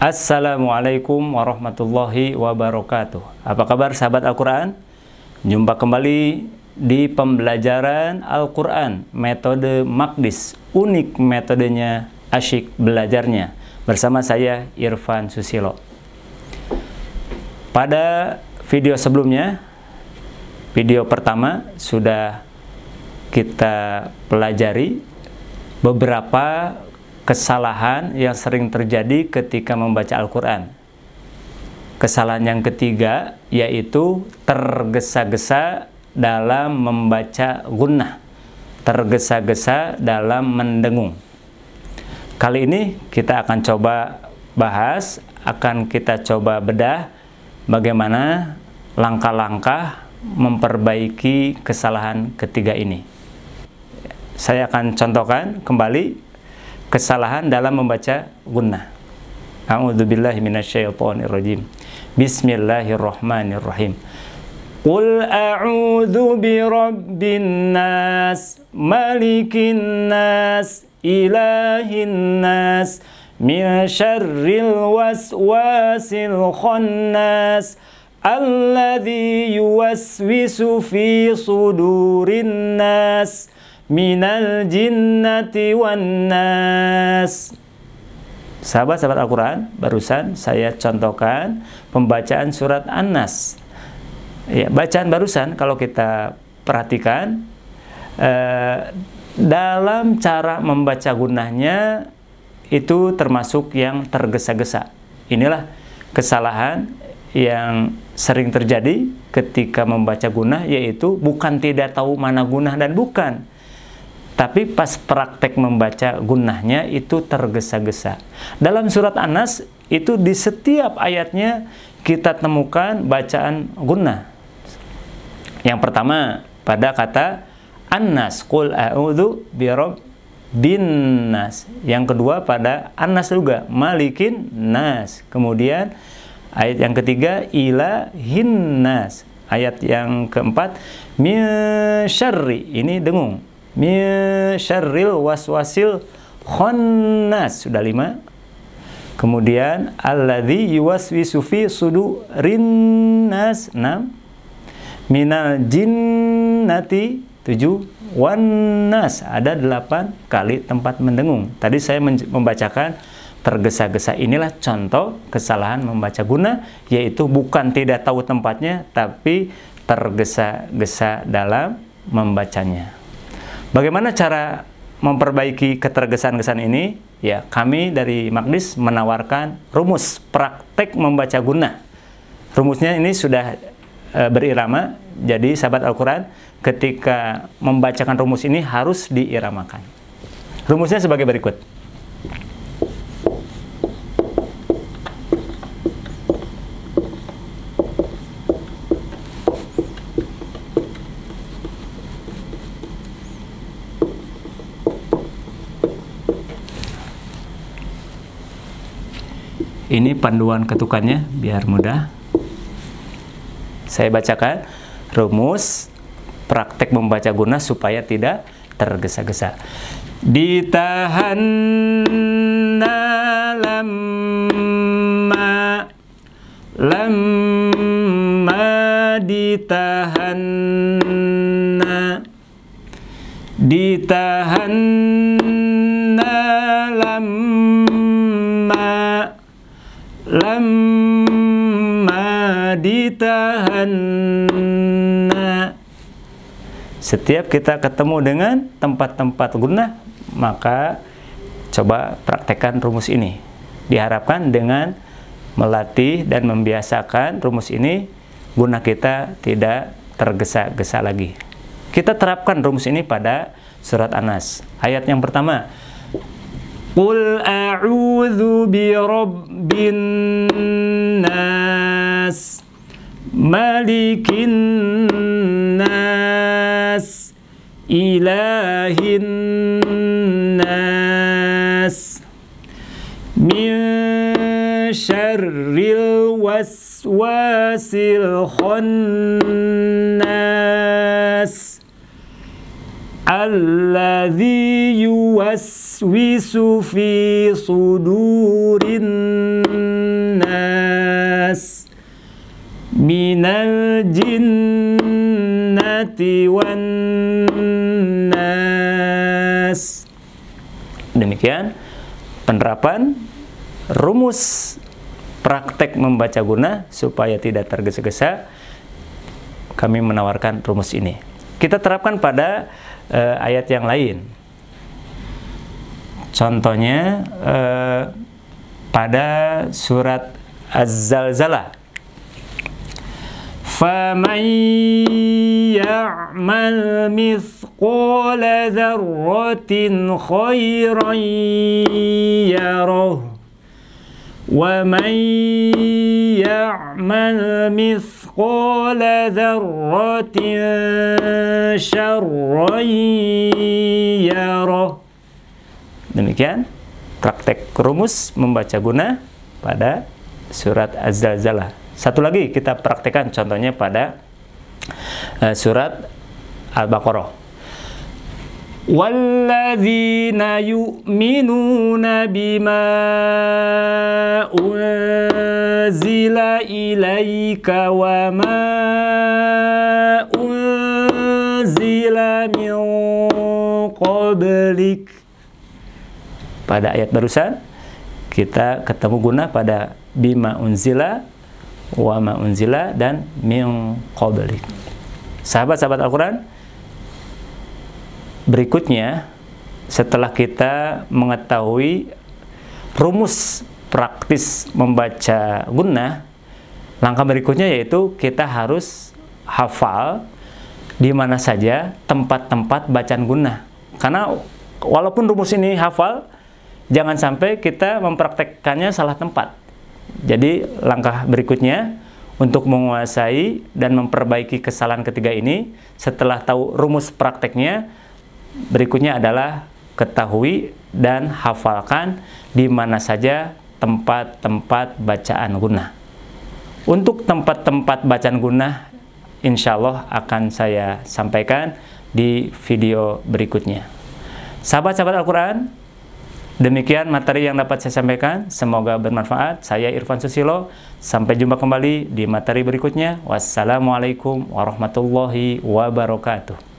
Assalamualaikum warahmatullahi wabarakatuh. Apa kabar sahabat Al-Qur'an? Jumpa kembali di pembelajaran Al-Qur'an metode Makdis. Unik metodenya, asyik belajarnya. Bersama saya Irfan Susilo. Pada video sebelumnya, video pertama sudah kita pelajari beberapa kesalahan yang sering terjadi ketika membaca Al-Quran. Kesalahan yang ketiga yaitu tergesa-gesa dalam membaca gunnah, tergesa-gesa dalam mendengung. Kali ini kita akan coba bahas, akan kita coba bedah bagaimana langkah-langkah memperbaiki kesalahan ketiga ini. Saya akan contohkan kembali kesalahan dalam membaca gunnah. A'udzubillahi minasyaitonirrajim. Bismillahirrahmanirrahim. Qul a'udzu birabbin nas, malikin nas, ilahin nas, min syarril waswasil khannas. Alladhi yuwaswisu fi sudurin nas minal jinnati wan nas. Sahabat-sahabat Al-Quran, barusan saya contohkan pembacaan surat An-Nas. Ya, bacaan barusan kalau kita perhatikan eh, dalam cara membaca gunahnya itu termasuk yang tergesa-gesa. Inilah kesalahan yang sering terjadi ketika membaca gunah yaitu bukan tidak tahu mana gunah dan bukan tapi pas praktek membaca gunahnya itu tergesa-gesa. Dalam surat Anas itu di setiap ayatnya kita temukan bacaan gunah. Yang pertama pada kata Anas, kul a'udhu birob bin nas. Yang kedua pada anas juga, malikin nas. Kemudian ayat yang ketiga hin nas. Ayat yang keempat min syarri. Ini dengung min syarril waswasil khannas sudah lima kemudian alladhi yuwaswisu fi sudu rinnas enam minal jinnati tujuh wanas ada delapan kali tempat mendengung tadi saya membacakan tergesa-gesa inilah contoh kesalahan membaca guna yaitu bukan tidak tahu tempatnya tapi tergesa-gesa dalam membacanya Bagaimana cara memperbaiki ketergesan-gesan ini? Ya, kami dari Magdis menawarkan rumus praktek membaca guna. Rumusnya ini sudah e, berirama. Jadi sahabat Al-Qur'an ketika membacakan rumus ini harus diiramakan. Rumusnya sebagai berikut. Ini panduan ketukannya biar mudah. Saya bacakan rumus praktek membaca guna supaya tidak tergesa-gesa. Ditahan dalam lama ditahan Ditahan lama lamma ditahan setiap kita ketemu dengan tempat-tempat guna maka coba praktekkan rumus ini diharapkan dengan melatih dan membiasakan rumus ini guna kita tidak tergesa-gesa lagi kita terapkan rumus ini pada surat Anas. Ayat yang pertama. Qul a'udzu bi rabbin nas malikin nas ilahin nas min syarril waswasil khannas alladhi yuwaswisu fi sudurin nas minal jinnati wan nas demikian penerapan rumus praktek membaca guna supaya tidak tergesa-gesa kami menawarkan rumus ini kita terapkan pada uh, ayat yang lain. Contohnya uh, pada surat Az-Zalzalah. فَمَنْ يَعْمَلْ مِثْقَالَ ذَرَّةٍ خَيْرًا يَرَهُ وَمَنْ يعمل مثقال ذرة شرا demikian praktek rumus membaca guna pada surat Az-Zalzalah satu lagi kita praktekkan contohnya pada eh, surat Al-Baqarah والذين يؤمنون بما أنزل إليك وما أنزل من قبلك pada ayat barusan kita ketemu guna pada bima unzila wama unzila dan min qablik sahabat-sahabat Al-Quran Berikutnya, setelah kita mengetahui rumus praktis membaca guna langkah berikutnya yaitu kita harus hafal di mana saja tempat-tempat bacaan guna Karena walaupun rumus ini hafal, jangan sampai kita mempraktekkannya salah tempat. Jadi langkah berikutnya untuk menguasai dan memperbaiki kesalahan ketiga ini setelah tahu rumus prakteknya Berikutnya adalah ketahui dan hafalkan di mana saja tempat-tempat bacaan guna. Untuk tempat-tempat bacaan guna, insya Allah akan saya sampaikan di video berikutnya. Sahabat-sahabat Al-Quran, demikian materi yang dapat saya sampaikan. Semoga bermanfaat. Saya Irfan Susilo. Sampai jumpa kembali di materi berikutnya. Wassalamualaikum warahmatullahi wabarakatuh.